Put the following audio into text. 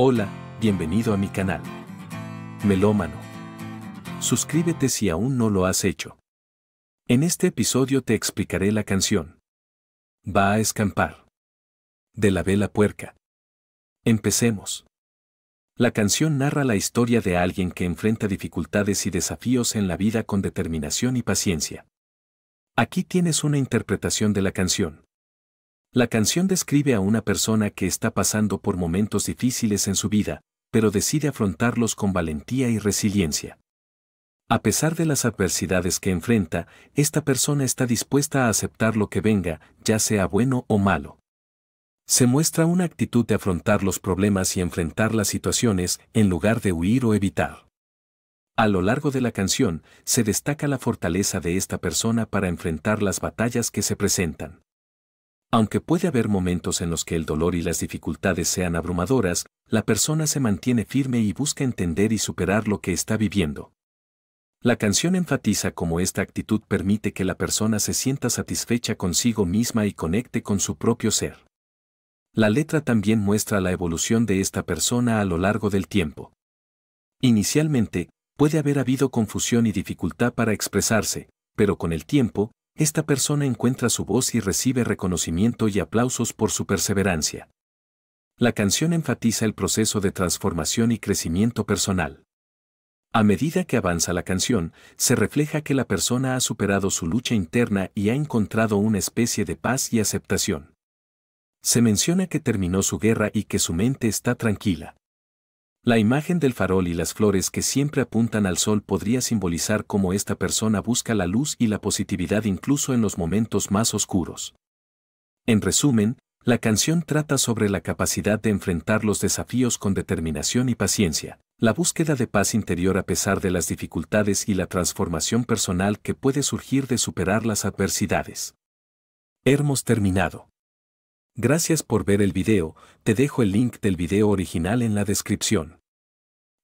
Hola, bienvenido a mi canal. Melómano. Suscríbete si aún no lo has hecho. En este episodio te explicaré la canción. Va a escampar. De la vela puerca. Empecemos. La canción narra la historia de alguien que enfrenta dificultades y desafíos en la vida con determinación y paciencia. Aquí tienes una interpretación de la canción. La canción describe a una persona que está pasando por momentos difíciles en su vida, pero decide afrontarlos con valentía y resiliencia. A pesar de las adversidades que enfrenta, esta persona está dispuesta a aceptar lo que venga, ya sea bueno o malo. Se muestra una actitud de afrontar los problemas y enfrentar las situaciones en lugar de huir o evitar. A lo largo de la canción, se destaca la fortaleza de esta persona para enfrentar las batallas que se presentan. Aunque puede haber momentos en los que el dolor y las dificultades sean abrumadoras, la persona se mantiene firme y busca entender y superar lo que está viviendo. La canción enfatiza cómo esta actitud permite que la persona se sienta satisfecha consigo misma y conecte con su propio ser. La letra también muestra la evolución de esta persona a lo largo del tiempo. Inicialmente, puede haber habido confusión y dificultad para expresarse, pero con el tiempo, esta persona encuentra su voz y recibe reconocimiento y aplausos por su perseverancia. La canción enfatiza el proceso de transformación y crecimiento personal. A medida que avanza la canción, se refleja que la persona ha superado su lucha interna y ha encontrado una especie de paz y aceptación. Se menciona que terminó su guerra y que su mente está tranquila. La imagen del farol y las flores que siempre apuntan al sol podría simbolizar cómo esta persona busca la luz y la positividad incluso en los momentos más oscuros. En resumen, la canción trata sobre la capacidad de enfrentar los desafíos con determinación y paciencia, la búsqueda de paz interior a pesar de las dificultades y la transformación personal que puede surgir de superar las adversidades. Hermos terminado. Gracias por ver el video, te dejo el link del video original en la descripción.